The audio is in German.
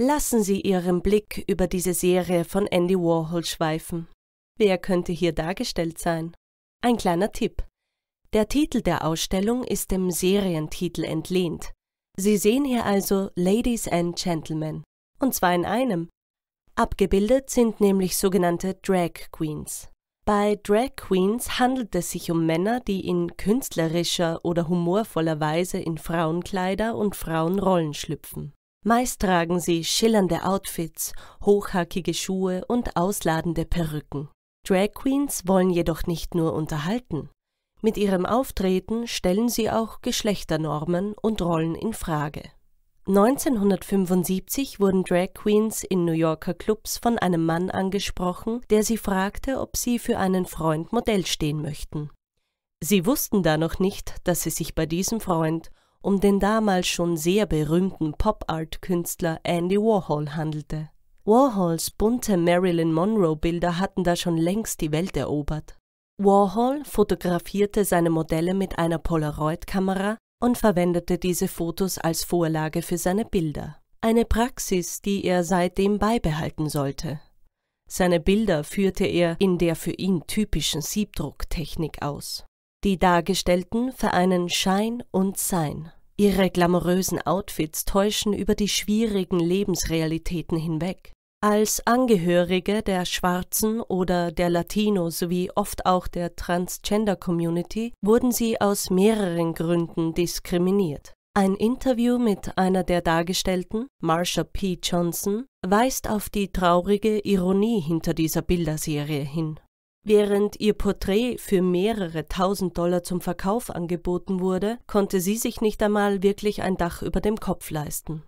Lassen Sie Ihren Blick über diese Serie von Andy Warhol schweifen. Wer könnte hier dargestellt sein? Ein kleiner Tipp. Der Titel der Ausstellung ist dem Serientitel entlehnt. Sie sehen hier also Ladies and Gentlemen, und zwar in einem. Abgebildet sind nämlich sogenannte Drag Queens. Bei Drag Queens handelt es sich um Männer, die in künstlerischer oder humorvoller Weise in Frauenkleider und Frauenrollen schlüpfen. Meist tragen sie schillernde Outfits, hochhackige Schuhe und ausladende Perücken. Drag Queens wollen jedoch nicht nur unterhalten. Mit ihrem Auftreten stellen sie auch Geschlechternormen und Rollen in Frage. 1975 wurden Drag Queens in New Yorker Clubs von einem Mann angesprochen, der sie fragte, ob sie für einen Freund Modell stehen möchten. Sie wussten da noch nicht, dass sie sich bei diesem Freund um den damals schon sehr berühmten Pop-Art-Künstler Andy Warhol handelte. Warhols bunte Marilyn Monroe-Bilder hatten da schon längst die Welt erobert. Warhol fotografierte seine Modelle mit einer Polaroid-Kamera und verwendete diese Fotos als Vorlage für seine Bilder. Eine Praxis, die er seitdem beibehalten sollte. Seine Bilder führte er in der für ihn typischen Siebdrucktechnik aus. Die Dargestellten vereinen Schein und Sein. Ihre glamourösen Outfits täuschen über die schwierigen Lebensrealitäten hinweg. Als Angehörige der schwarzen oder der Latino sowie oft auch der Transgender Community wurden sie aus mehreren Gründen diskriminiert. Ein Interview mit einer der Dargestellten, Marsha P. Johnson, weist auf die traurige Ironie hinter dieser Bilderserie hin. Während ihr Porträt für mehrere tausend Dollar zum Verkauf angeboten wurde, konnte sie sich nicht einmal wirklich ein Dach über dem Kopf leisten